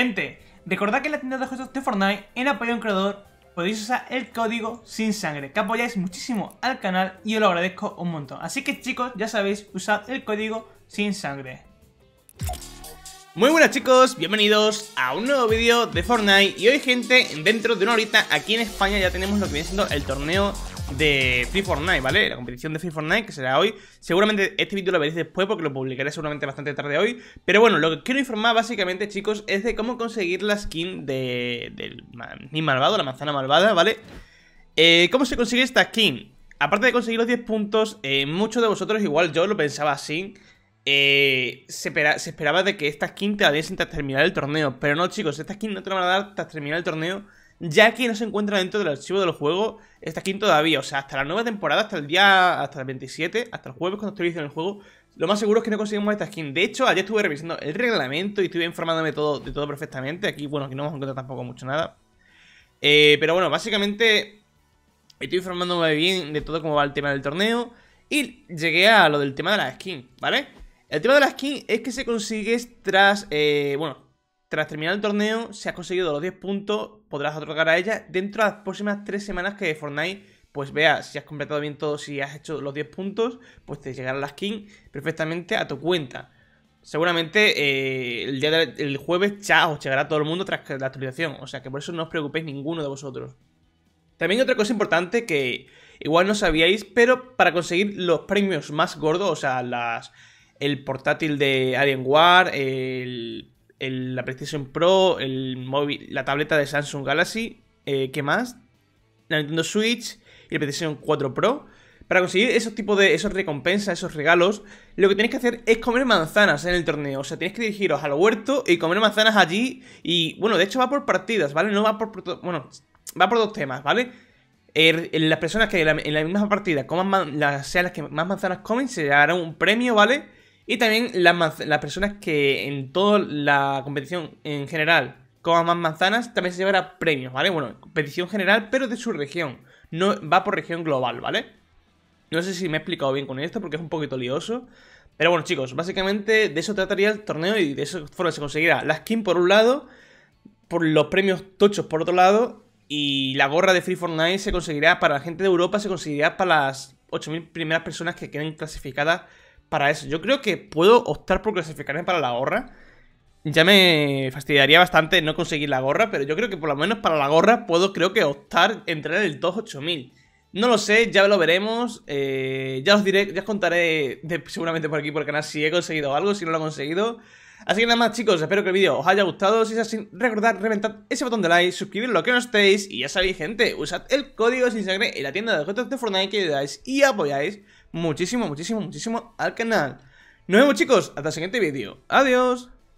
Gente, recordad que en la tienda de juegos de Fortnite, en apoyo a un creador, podéis usar el código sin sangre, que apoyáis muchísimo al canal y os lo agradezco un montón. Así que chicos, ya sabéis, usad el código sin sangre. Muy buenas chicos, bienvenidos a un nuevo vídeo de Fortnite y hoy gente, dentro de una horita aquí en España ya tenemos lo que viene siendo el torneo de Free Fortnite, ¿vale? La competición de Free Fortnite que será hoy. Seguramente este vídeo lo veréis después porque lo publicaré seguramente bastante tarde hoy. Pero bueno, lo que quiero informar básicamente, chicos, es de cómo conseguir la skin de, del ni malvado, la manzana malvada, ¿vale? Eh, ¿Cómo se consigue esta skin? Aparte de conseguir los 10 puntos, eh, muchos de vosotros, igual yo lo pensaba así, eh, se, se, esperaba de que esta skin te la diesen tras terminar el torneo. Pero no, chicos, esta skin no te la van a dar tras terminar el torneo ya que no se encuentra dentro del archivo del juego, esta skin todavía. O sea, hasta la nueva temporada, hasta el día, hasta el 27, hasta el jueves cuando actualicen el juego, lo más seguro es que no conseguimos esta skin. De hecho, ayer estuve revisando el reglamento y estuve informándome de todo perfectamente. Aquí, bueno, aquí no hemos encontrado tampoco mucho nada. Eh, pero bueno, básicamente estoy informándome bien de todo cómo va el tema del torneo. Y llegué a lo del tema de la skin, ¿vale? El tema de la skin es que se consigue tras, eh, bueno, tras terminar el torneo, si has conseguido los 10 puntos, podrás otorgar a ella dentro de las próximas 3 semanas que Fortnite pues vea si has completado bien todo, si has hecho los 10 puntos, pues te llegará la skin perfectamente a tu cuenta. Seguramente eh, el día del jueves Chao os llegará todo el mundo tras la actualización, o sea que por eso no os preocupéis ninguno de vosotros. También otra cosa importante que igual no sabíais, pero para conseguir los premios más gordos, o sea, las, el portátil de Alien War, el el, la PlayStation Pro, el móvil, la tableta de Samsung Galaxy, eh, ¿qué más? La Nintendo Switch y la PlayStation 4 Pro. Para conseguir esos tipos de esos recompensas, esos regalos, lo que tenéis que hacer es comer manzanas en el torneo. O sea, tenéis que dirigiros al huerto y comer manzanas allí. Y bueno, de hecho va por partidas, ¿vale? No va por. bueno, va por dos temas, ¿vale? Er, las personas que en la, misma partida coman las, sean las que más manzanas comen, se darán un premio, ¿vale? Y también las, personas que en toda la competición en general coman más manzanas también se llevará premios, ¿vale? Bueno, competición general, pero de su región. No va por región global, ¿vale? No sé si me he explicado bien con esto porque es un poquito lioso. Pero bueno, chicos, básicamente de eso trataría el torneo y de eso forma se conseguirá la skin por un lado, por los premios tochos por otro lado, y la gorra de Free Fortnite se conseguirá para la gente de Europa, se conseguirá para las 8.000 primeras personas que queden clasificadas para eso. Yo creo que puedo optar por clasificarme para la gorra. Ya me fastidiaría bastante no conseguir la gorra, pero yo creo que por lo menos para la gorra puedo, creo que, optar, entre en el 28000. No lo sé, ya lo veremos. Eh, ya os diré, ya os contaré seguramente por aquí por el canal si he conseguido algo, si no lo he conseguido. Así que nada más chicos, espero que el vídeo os haya gustado. Si es así, recordad reventad ese botón de like, suscribiros lo que no estéis. Y ya sabéis gente, usad el código sin sangre en la tienda de objetos de Fortnite que ayudáis y apoyáis muchísimo, muchísimo, muchísimo al canal. Nos vemos chicos, hasta el siguiente vídeo. Adiós.